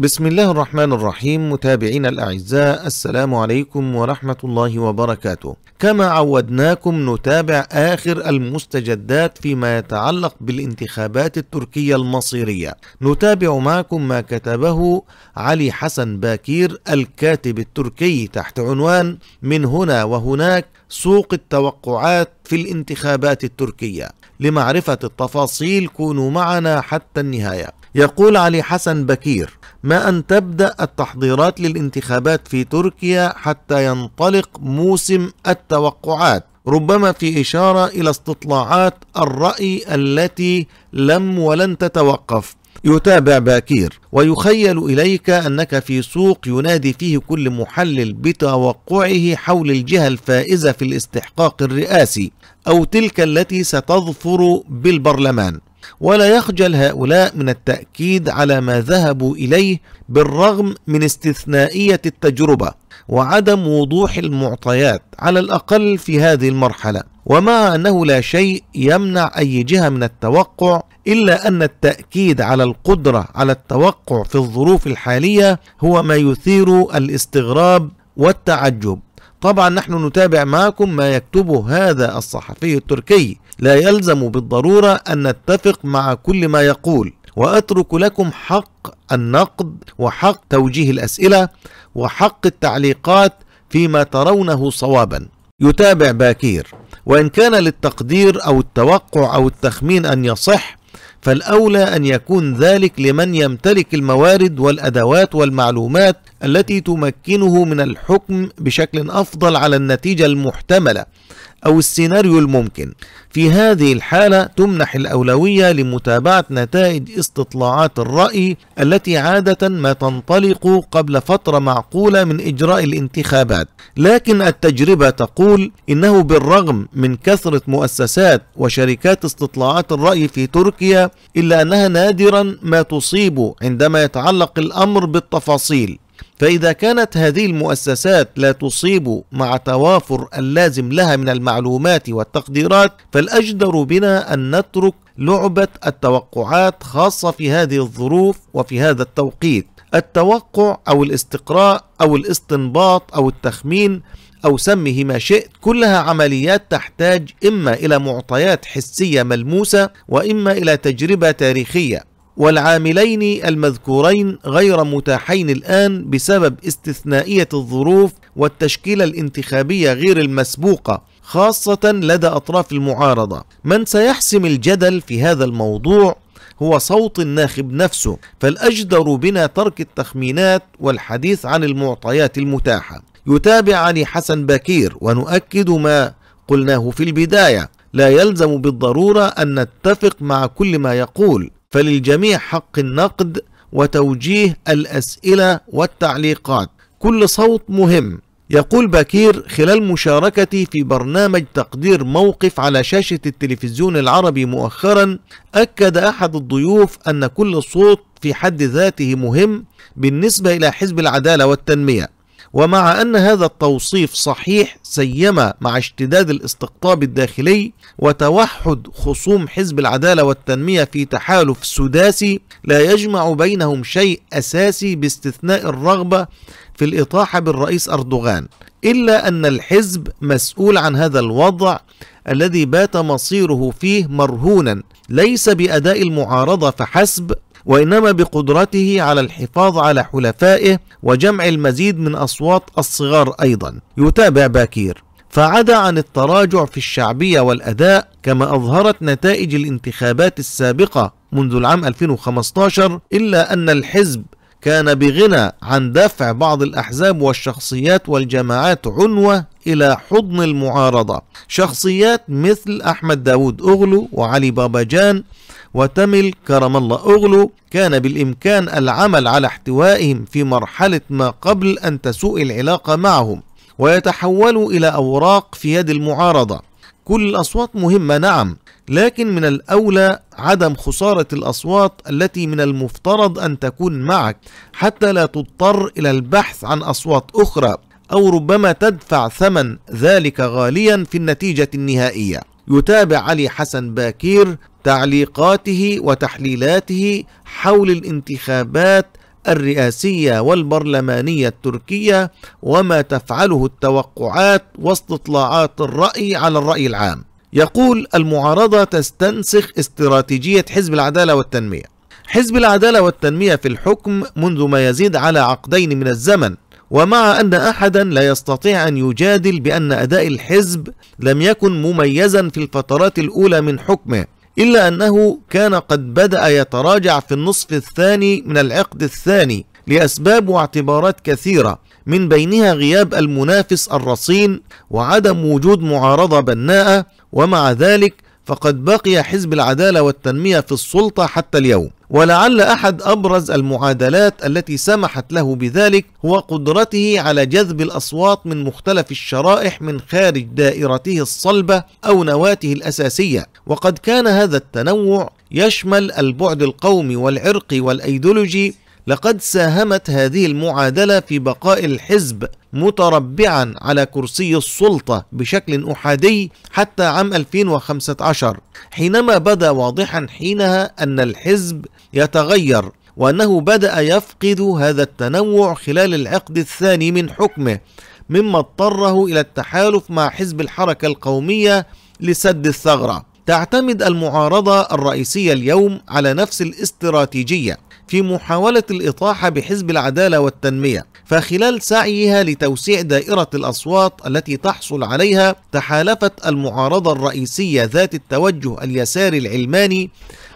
بسم الله الرحمن الرحيم متابعينا الأعزاء السلام عليكم ورحمة الله وبركاته كما عودناكم نتابع آخر المستجدات فيما يتعلق بالانتخابات التركية المصيرية نتابع معكم ما كتبه علي حسن باكير الكاتب التركي تحت عنوان من هنا وهناك سوق التوقعات في الانتخابات التركية لمعرفة التفاصيل كونوا معنا حتى النهاية يقول علي حسن بكير ما أن تبدأ التحضيرات للانتخابات في تركيا حتى ينطلق موسم التوقعات ربما في إشارة إلى استطلاعات الرأي التي لم ولن تتوقف يتابع باكير ويخيل إليك أنك في سوق ينادي فيه كل محلل بتوقعه حول الجهة الفائزة في الاستحقاق الرئاسي أو تلك التي ستظفر بالبرلمان ولا يخجل هؤلاء من التأكيد على ما ذهبوا إليه بالرغم من استثنائية التجربة وعدم وضوح المعطيات على الأقل في هذه المرحلة ومع أنه لا شيء يمنع أي جهة من التوقع إلا أن التأكيد على القدرة على التوقع في الظروف الحالية هو ما يثير الاستغراب والتعجب طبعا نحن نتابع معكم ما يكتبه هذا الصحفي التركي لا يلزم بالضرورة أن نتفق مع كل ما يقول وأترك لكم حق النقد وحق توجيه الأسئلة وحق التعليقات فيما ترونه صوابا يتابع باكير وإن كان للتقدير أو التوقع أو التخمين أن يصح فالأولى أن يكون ذلك لمن يمتلك الموارد والأدوات والمعلومات التي تمكنه من الحكم بشكل أفضل على النتيجة المحتملة أو السيناريو الممكن في هذه الحالة تمنح الأولوية لمتابعة نتائج استطلاعات الرأي التي عادة ما تنطلق قبل فترة معقولة من إجراء الانتخابات لكن التجربة تقول إنه بالرغم من كثرة مؤسسات وشركات استطلاعات الرأي في تركيا إلا أنها نادرا ما تصيب عندما يتعلق الأمر بالتفاصيل فإذا كانت هذه المؤسسات لا تصيب مع توافر اللازم لها من المعلومات والتقديرات فالأجدر بنا أن نترك لعبة التوقعات خاصة في هذه الظروف وفي هذا التوقيت التوقع أو الاستقراء أو الاستنباط أو التخمين أو سمه ما شئت كلها عمليات تحتاج إما إلى معطيات حسية ملموسة وإما إلى تجربة تاريخية والعاملين المذكورين غير متاحين الآن بسبب استثنائية الظروف والتشكيلة الانتخابية غير المسبوقة خاصة لدى أطراف المعارضة من سيحسم الجدل في هذا الموضوع هو صوت الناخب نفسه فالأجدر بنا ترك التخمينات والحديث عن المعطيات المتاحة يتابع علي حسن بكير ونؤكد ما قلناه في البداية لا يلزم بالضرورة أن نتفق مع كل ما يقول فللجميع حق النقد وتوجيه الأسئلة والتعليقات كل صوت مهم يقول بكير خلال مشاركتي في برنامج تقدير موقف على شاشة التلفزيون العربي مؤخرا أكد أحد الضيوف أن كل صوت في حد ذاته مهم بالنسبة إلى حزب العدالة والتنمية ومع أن هذا التوصيف صحيح سيما مع اشتداد الاستقطاب الداخلي وتوحد خصوم حزب العدالة والتنمية في تحالف سداسي لا يجمع بينهم شيء أساسي باستثناء الرغبة في الإطاحة بالرئيس أردوغان إلا أن الحزب مسؤول عن هذا الوضع الذي بات مصيره فيه مرهونا ليس بأداء المعارضة فحسب وإنما بقدرته على الحفاظ على حلفائه وجمع المزيد من أصوات الصغار أيضا يتابع باكير فعدا عن التراجع في الشعبية والأداء كما أظهرت نتائج الانتخابات السابقة منذ العام 2015 إلا أن الحزب كان بغنى عن دفع بعض الأحزاب والشخصيات والجماعات عنوة إلى حضن المعارضة شخصيات مثل أحمد داود أغلو وعلي بابا جان وتمل كرم الله أغلو كان بالإمكان العمل على احتوائهم في مرحلة ما قبل أن تسوء العلاقة معهم ويتحولوا إلى أوراق في يد المعارضة كل الأصوات مهمة نعم لكن من الأولى عدم خسارة الأصوات التي من المفترض أن تكون معك حتى لا تضطر إلى البحث عن أصوات أخرى أو ربما تدفع ثمن ذلك غاليا في النتيجة النهائية يتابع علي حسن باكير تعليقاته وتحليلاته حول الانتخابات الرئاسية والبرلمانية التركية وما تفعله التوقعات واستطلاعات الرأي على الرأي العام. يقول المعارضة تستنسخ استراتيجية حزب العدالة والتنمية. حزب العدالة والتنمية في الحكم منذ ما يزيد على عقدين من الزمن، ومع أن أحدا لا يستطيع أن يجادل بأن أداء الحزب لم يكن مميزا في الفترات الأولى من حكمه إلا أنه كان قد بدأ يتراجع في النصف الثاني من العقد الثاني لأسباب واعتبارات كثيرة من بينها غياب المنافس الرصين وعدم وجود معارضة بناءة ومع ذلك فقد بقي حزب العدالة والتنمية في السلطة حتى اليوم ولعل احد ابرز المعادلات التي سمحت له بذلك هو قدرته على جذب الاصوات من مختلف الشرائح من خارج دائرته الصلبه او نواته الاساسيه وقد كان هذا التنوع يشمل البعد القومي والعرقي والأيدولوجي لقد ساهمت هذه المعادله في بقاء الحزب متربعا على كرسي السلطة بشكل أحادي حتى عام 2015 حينما بدا واضحا حينها أن الحزب يتغير وأنه بدأ يفقد هذا التنوع خلال العقد الثاني من حكمه مما اضطره إلى التحالف مع حزب الحركة القومية لسد الثغرة تعتمد المعارضة الرئيسية اليوم على نفس الاستراتيجية في محاولة الإطاحة بحزب العدالة والتنمية فخلال سعيها لتوسيع دائرة الأصوات التي تحصل عليها تحالفت المعارضة الرئيسية ذات التوجه اليساري العلماني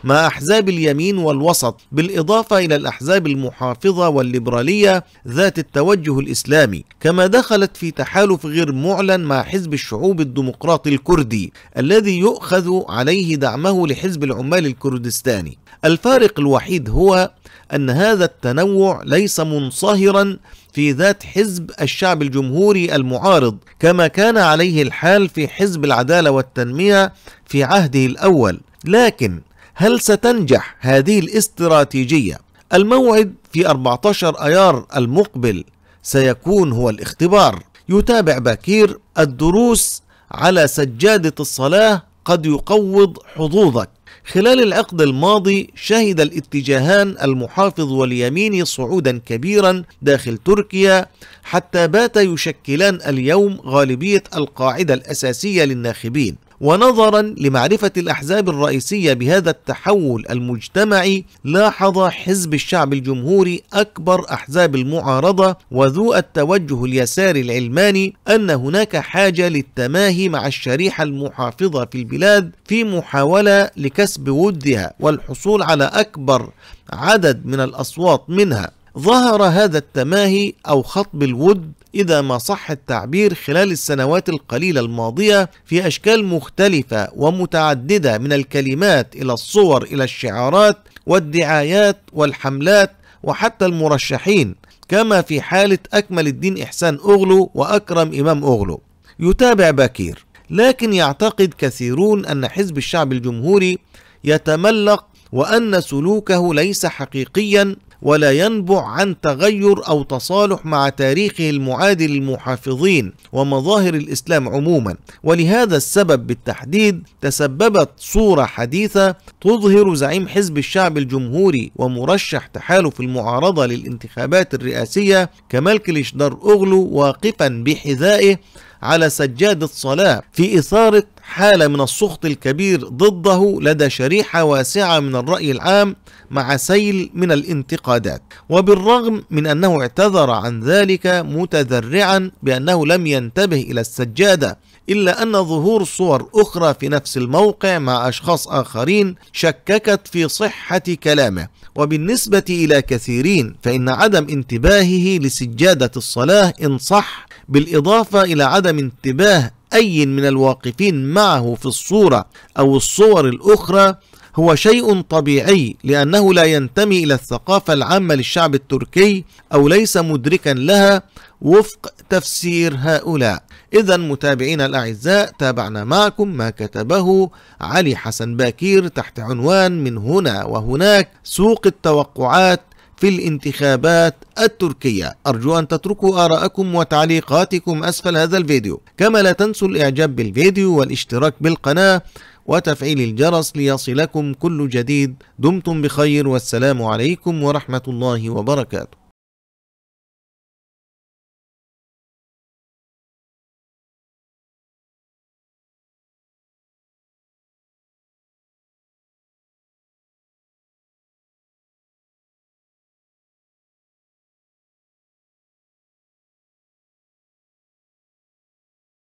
مع أحزاب اليمين والوسط بالإضافة إلى الأحزاب المحافظة والليبرالية ذات التوجه الإسلامي كما دخلت في تحالف غير معلن مع حزب الشعوب الديمقراطي الكردي الذي يؤخذ عليه دعمه لحزب العمال الكردستاني الفارق الوحيد هو أن هذا التنوع ليس منصهرا في ذات حزب الشعب الجمهوري المعارض كما كان عليه الحال في حزب العدالة والتنمية في عهده الأول لكن هل ستنجح هذه الاستراتيجية؟ الموعد في 14 أيار المقبل سيكون هو الاختبار يتابع باكير الدروس على سجادة الصلاة قد يقوض حظوظك خلال العقد الماضي شهد الاتجاهان المحافظ واليمين صعودا كبيرا داخل تركيا حتى بات يشكلان اليوم غالبية القاعدة الأساسية للناخبين ونظرا لمعرفة الأحزاب الرئيسية بهذا التحول المجتمعي لاحظ حزب الشعب الجمهوري أكبر أحزاب المعارضة وذو التوجه اليساري العلماني أن هناك حاجة للتماهي مع الشريحة المحافظة في البلاد في محاولة لكسب ودها والحصول على أكبر عدد من الأصوات منها ظهر هذا التماهي أو خطب الود إذا ما صح التعبير خلال السنوات القليلة الماضية في أشكال مختلفة ومتعددة من الكلمات إلى الصور إلى الشعارات والدعايات والحملات وحتى المرشحين كما في حالة أكمل الدين إحسان أغلو وأكرم إمام أغلو يتابع باكير لكن يعتقد كثيرون أن حزب الشعب الجمهوري يتملق وأن سلوكه ليس حقيقيا ولا ينبع عن تغير أو تصالح مع تاريخه المعادي للمحافظين ومظاهر الإسلام عموما ولهذا السبب بالتحديد تسببت صورة حديثة تظهر زعيم حزب الشعب الجمهوري ومرشح تحالف المعارضة للانتخابات الرئاسية كمال كليشدار أغلو واقفا بحذائه على سجادة صلاة في إثارة حالة من السخط الكبير ضده لدى شريحة واسعة من الرأي العام مع سيل من الانتقادات، وبالرغم من أنه اعتذر عن ذلك متذرعا بأنه لم ينتبه إلى السجادة، إلا أن ظهور صور أخرى في نفس الموقع مع أشخاص آخرين شككت في صحة كلامه، وبالنسبة إلى كثيرين فإن عدم انتباهه لسجادة الصلاة إن صح بالإضافة إلى عدم انتباه أي من الواقفين معه في الصورة أو الصور الأخرى هو شيء طبيعي لأنه لا ينتمي إلى الثقافة العامة للشعب التركي أو ليس مدركا لها وفق تفسير هؤلاء إذا متابعينا الأعزاء تابعنا معكم ما كتبه علي حسن باكير تحت عنوان من هنا وهناك سوق التوقعات في الانتخابات التركية أرجو أن تتركوا آراءكم وتعليقاتكم أسفل هذا الفيديو كما لا تنسوا الإعجاب بالفيديو والاشتراك بالقناة وتفعيل الجرس ليصلكم كل جديد دمتم بخير والسلام عليكم ورحمة الله وبركاته